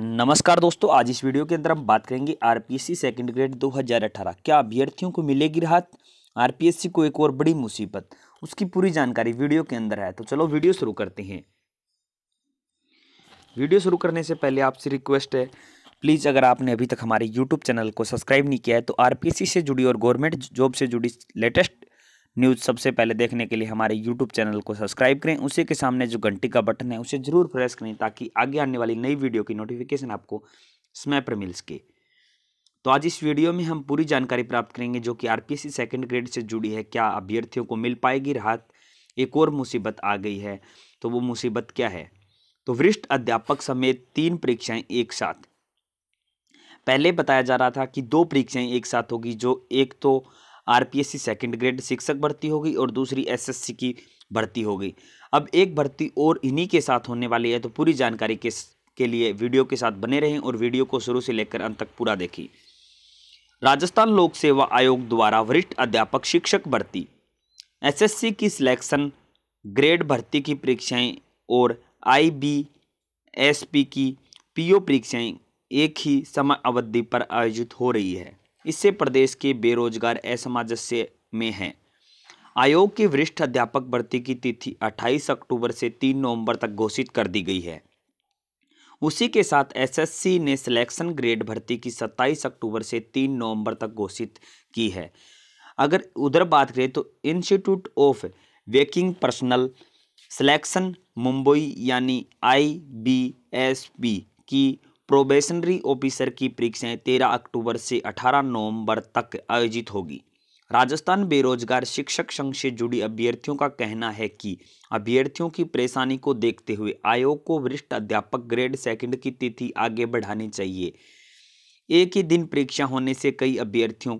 नमस्कार दोस्तों आज इस वीडियो के अंदर हम बात करेंगे आरपीएससी सेकंड ग्रेड 2018 क्या अभ्यर्थियों को मिलेगी राहत आरपीएससी को एक और बड़ी मुसीबत उसकी पूरी जानकारी वीडियो के अंदर है तो चलो वीडियो शुरू करते हैं वीडियो शुरू करने से पहले आपसे रिक्वेस्ट है प्लीज़ अगर आपने अभी तक हमारे यूट्यूब चैनल को सब्सक्राइब नहीं किया है तो आर से जुड़ी और गवर्नमेंट जॉब से जुड़ी लेटेस्ट न्यूज़ सबसे पहले देखने के लिए हमारे यूट्यूब चैनल को सब्सक्राइब करें उसी के सामने जो घंटी का बटन है उसे ज़रूर प्रेस करें ताकि आगे आने वाली नई वीडियो की नोटिफिकेशन आपको समय पर मिल सके तो आज इस वीडियो में हम पूरी जानकारी प्राप्त करेंगे जो कि आरपीएससी सेकंड ग्रेड से जुड़ी है क्या अभ्यर्थियों को मिल पाएगी राहत एक और मुसीबत आ गई है तो वो मुसीबत क्या है तो वरिष्ठ अध्यापक समेत तीन परीक्षाएं एक साथ पहले बताया जा रहा था कि दो परीक्षाएं एक साथ होगी जो एक तो आरपीएससी सेकंड ग्रेड शिक्षक भर्ती होगी और दूसरी एसएससी की भर्ती होगी अब एक भर्ती और इन्हीं के साथ होने वाली है तो पूरी जानकारी के के लिए वीडियो के साथ बने रहें और वीडियो को शुरू से लेकर अंत तक पूरा देखें राजस्थान लोक सेवा आयोग द्वारा वरिष्ठ अध्यापक शिक्षक भर्ती एसएससी की सिलेक्शन ग्रेड भर्ती की परीक्षाएं और आईबीएसपी की पीओ परीक्षाएं एक ही समय अवधि पर आयोजित हो रही है इससे प्रदेश के बेरोजगार असमंजस्य में हैं आयोग की वरिष्ठ अध्यापक भर्ती की तिथि 28 अक्टूबर से 3 नवंबर तक घोषित कर दी गई है उसी के साथ एसएससी ने सिलेक्शन ग्रेड भर्ती की 27 अक्टूबर से 3 नवंबर तक घोषित की है अगर उधर बात करें तो institute of banking personnel selection Mumbai यानी आई बी एस पी की प्रोबेशनरी ऑफिसर की परीक्षाएं 13 अक्टूबर से 18 नवंबर तक आयोजित होगी राजस्थान बेरोजगार शिक्षक संघ से जुड़ी अभ्यर्थियों का कहना है कि अभ्यर्थियों की परेशानी को देखते हुए आयोग को वरिष्ठ अध्यापक ग्रेड सेकंड की तिथि आगे बढ़ानी चाहिए एक ही दिन परीक्षा होने से कई अभ्यर्थियों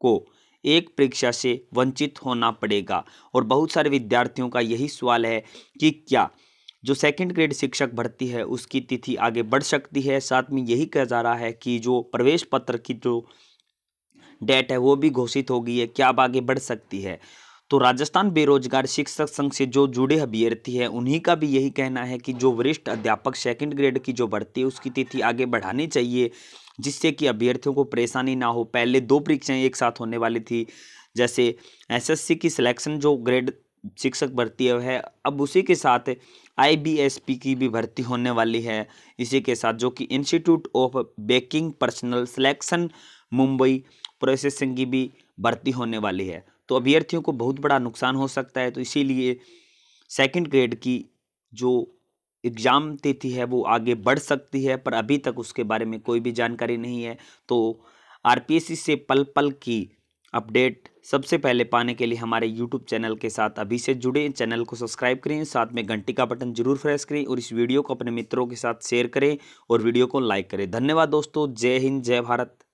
को एक परीक्षा से वंचित होना पड़ेगा और बहुत सारे विद्यार्थियों का यही सवाल है कि क्या जो सेकंड ग्रेड शिक्षक भर्ती है उसकी तिथि आगे बढ़ सकती है साथ में यही कहा जा रहा है कि जो प्रवेश पत्र की जो डेट है वो भी घोषित हो गई है क्या अब आगे बढ़ सकती है तो राजस्थान बेरोजगार शिक्षक संघ से जो जुड़े अभ्यर्थी हैं उन्हीं का भी यही कहना है कि जो वरिष्ठ अध्यापक सेकंड ग्रेड की जो भर्ती है उसकी तिथि आगे बढ़ानी चाहिए जिससे कि अभ्यर्थियों को परेशानी ना हो पहले दो परीक्षाएं एक साथ होने वाली थी जैसे एसएससी की सिलेक्शन जो ग्रेड शिक्षक भर्ती है अब उसी के साथ आईबीएसपी की भी भर्ती होने वाली है इसी के साथ जो कि institute of banking personnel selection Mumbai processing की भी भर्ती होने वाली है तो अभ्यर्थियों को बहुत बड़ा नुकसान हो सकता है तो इसीलिए सेकंड ग्रेड की जो एग्ज़ाम तिथि है वो आगे बढ़ सकती है पर अभी तक उसके बारे में कोई भी जानकारी नहीं है तो आर से पल पल की अपडेट सबसे पहले पाने के लिए हमारे YouTube चैनल के साथ अभी से जुड़े चैनल को सब्सक्राइब करें साथ में घंटी का बटन जरूर प्रेस करें और इस वीडियो को अपने मित्रों के साथ शेयर करें और वीडियो को लाइक करें धन्यवाद दोस्तों जय हिंद जय भारत